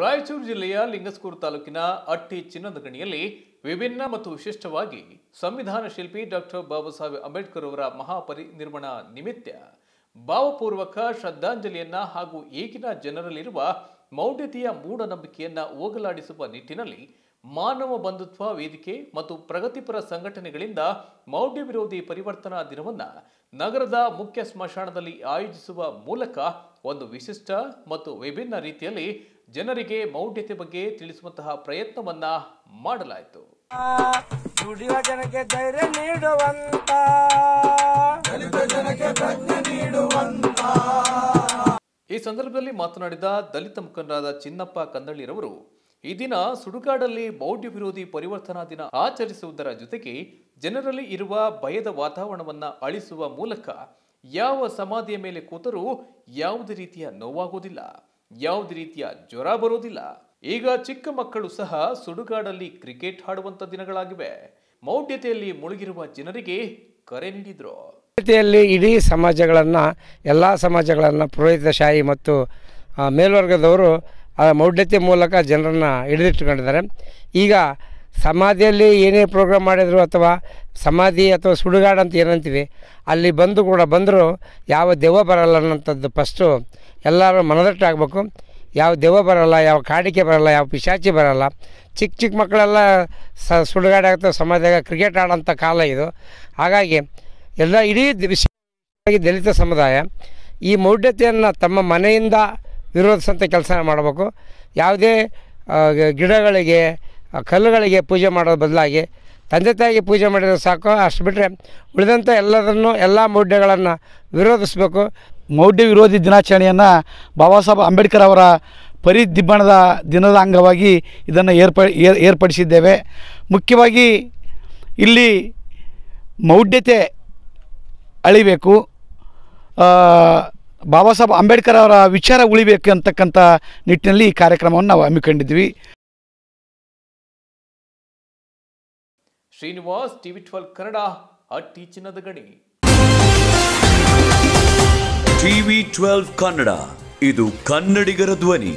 ರಾಯಚೂರು ಜಿಲ್ಲೆಯ ಲಿಂಗಸ್ಕೂರು ತಾಲೂಕಿನ ಅಟ್ಟಿ ಚಿನ್ನದ ಗಣಿಯಲ್ಲಿ ವಿಭಿನ್ನ ಮತ್ತು ವಿಶಿಷ್ಟವಾಗಿ ಸಂವಿಧಾನ ಶಿಲ್ಪಿ ಡಾಕ್ಟರ್ ಬಾಬಾ ಸಾಹೇಬ್ ಅಂಬೇಡ್ಕರ್ ಅವರ ಮಹಾಪರಿನಿರ್ಮಾಣ ನಿಮಿತ್ತ ಭಾವಪೂರ್ವಕ ಶ್ರದ್ಧಾಂಜಲಿಯನ್ನ ಹಾಗೂ ಈಗಿನ ಜನರಲ್ಲಿರುವ ಮೌಢ್ಯತೆಯ ಮೂಢನಂಬಿಕೆಯನ್ನು ಹೋಗಲಾಡಿಸುವ ನಿಟ್ಟಿನಲ್ಲಿ ಮಾನವ ಬಂಧುತ್ವ ವೇದಿಕೆ ಮತ್ತು ಪ್ರಗತಿಪರ ಸಂಘಟನೆಗಳಿಂದ ಮೌಢ್ಯ ವಿರೋಧಿ ಪರಿವರ್ತನಾ ದಿನವನ್ನು ನಗರದ ಮುಖ್ಯ ಸ್ಮಶಾನದಲ್ಲಿ ಆಯೋಜಿಸುವ ಮೂಲಕ ಒಂದು ವಿಶಿಷ್ಟ ಮತ್ತು ವಿಭಿನ್ನ ರೀತಿಯಲ್ಲಿ ಜನರಿಗೆ ಮೌಢ್ಯತೆ ಬಗ್ಗೆ ತಿಳಿಸುವಂತಹ ಪ್ರಯತ್ನವನ್ನ ಮಾಡಲಾಯಿತು ಧೈರ್ಯ ನೀಡುವಂತ ಈ ಸಂದರ್ಭದಲ್ಲಿ ಮಾತನಾಡಿದ ದಲಿತ ಮುಖಂಡರಾದ ಚಿನ್ನಪ್ಪ ಕಂದಳ್ಳಿರವರು ಈ ದಿನ ಸುಡುಗಾಡಲ್ಲಿ ಮೌಢ್ಯ ವಿರೋಧಿ ಪರಿವರ್ತನಾ ದಿನ ಆಚರಿಸುವುದರ ಜೊತೆಗೆ ಜನರಲ್ಲಿ ಇರುವ ಭಯದ ವಾತಾವರಣವನ್ನು ಅಳಿಸುವ ಮೂಲಕ ಯಾವ ಸಮಾಧಿಯ ಮೇಲೆ ಕೂತರೂ ಯಾವುದೇ ರೀತಿಯ ನೋವಾಗುವುದಿಲ್ಲ ಯಾವುದೇ ರೀತಿಯ ಜ್ವರ ಬರೋದಿಲ್ಲ ಈಗ ಚಿಕ್ಕ ಮಕ್ಕಳು ಸಹ ಸುಡುಗಾಡಲ್ಲಿ ಕ್ರಿಕೆಟ್ ಆಡುವಂತ ದಿನಗಳಾಗಿವೆ ಮೌಢ್ಯತೆಯಲ್ಲಿ ಮುಳುಗಿರುವ ಜನರಿಗೆ ಕರೆ ನೀಡಿದ್ರು ಇಡೀ ಸಮಾಜಗಳನ್ನು ಎಲ್ಲ ಸಮಾಜಗಳನ್ನು ಪುರೋಹಿತಶಾಹಿ ಮತ್ತು ಮೇಲ್ವರ್ಗದವರು ಆ ಮೌಢ್ಯತೆ ಮೂಲಕ ಜನರನ್ನು ಹಿಡಿದಿಟ್ಕೊಂಡಿದ್ದಾರೆ ಈಗ ಸಮಾಧಿಯಲ್ಲಿ ಏನೇ ಪ್ರೋಗ್ರಾಮ್ ಮಾಡಿದ್ರು ಅಥವಾ ಸಮಾಧಿ ಅಥವಾ ಸುಡುಗಾಡ ಅಂತ ಏನಂತೀವಿ ಅಲ್ಲಿ ಬಂದು ಕೂಡ ಬಂದರೂ ಯಾವ ದೆವ್ವ ಬರಲ್ಲ ಅನ್ನೋಂಥದ್ದು ಫಸ್ಟು ಎಲ್ಲರೂ ಮನದಟ್ಟಾಗಬೇಕು ಯಾವ ದೆವ್ವ ಬರಲ್ಲ ಯಾವ ಕಾಡಿಕೆ ಬರಲ್ಲ ಯಾವ ಪಿಶಾಚಿ ಬರಲ್ಲ ಚಿಕ್ಕ ಚಿಕ್ಕ ಮಕ್ಕಳೆಲ್ಲ ಸ ಸುಡುಗಾಡ ಆಗ್ತವೆ ಸಮಾಧಿಯಾಗ ಕ್ರಿಕೆಟ್ ಆಡೋಂಥ ಕಾಲ ಇದು ಹಾಗಾಗಿ ಎಲ್ಲ ಇಡೀ ವಿಶೇಷವಾಗಿ ದಲಿತ ಸಮುದಾಯ ಈ ಮೌಢ್ಯತೆಯನ್ನು ತಮ್ಮ ಮನೆಯಿಂದ ನಿರೋಧಿಸಂಥ ಕೆಲಸ ಮಾಡಬೇಕು ಯಾವುದೇ ಗಿಡಗಳಿಗೆ ಕಲ್ಲುಗಳಿಗೆ ಪೂಜೆ ಮಾಡೋದು ಬದಲಾಗಿ ತಂದೆ ತಾಯಿಗೆ ಪೂಜೆ ಮಾಡಿದರೆ ಸಾಕು ಅಷ್ಟು ಬಿಟ್ಟರೆ ಉಳಿದಂಥ ಎಲ್ಲದನ್ನು ಎಲ್ಲ ಮೌಢ್ಯಗಳನ್ನು ವಿರೋಧಿಸಬೇಕು ಮೌಢ್ಯ ವಿರೋಧಿ ದಿನಾಚರಣೆಯನ್ನು ಬಾಬಾ ಸಾಹೇಬ್ ಅಂಬೇಡ್ಕರ್ ಅವರ ಪರಿದಿಬ್ಬಣದ ದಿನದ ಅಂಗವಾಗಿ ಇದನ್ನು ಏರ್ಪ ಏರ್ಪಡಿಸಿದ್ದೇವೆ ಮುಖ್ಯವಾಗಿ ಇಲ್ಲಿ ಮೌಢ್ಯತೆ ಅಳಿಬೇಕು ಬಾಬಾ ಸಾಹೇಬ್ ಅಂಬೇಡ್ಕರ್ ಅವರ ವಿಚಾರ ಉಳಿಬೇಕು ಅಂತಕ್ಕಂಥ ನಿಟ್ಟಿನಲ್ಲಿ ಈ ಕಾರ್ಯಕ್ರಮವನ್ನು ನಾವು ಹಮ್ಮಿಕೊಂಡಿದ್ವಿ ಶ್ರೀನಿವಾಸ್ ಟಿವಿ ಟ್ವೆಲ್ ಕನ್ನಡ ಚಿನ್ನದ ಗಣಿ ಟಿವಿ ಟ್ವೆಲ್ವ್ ಕನ್ನಡ ಇದು ಕನ್ನಡಿಗರ ಧ್ವನಿ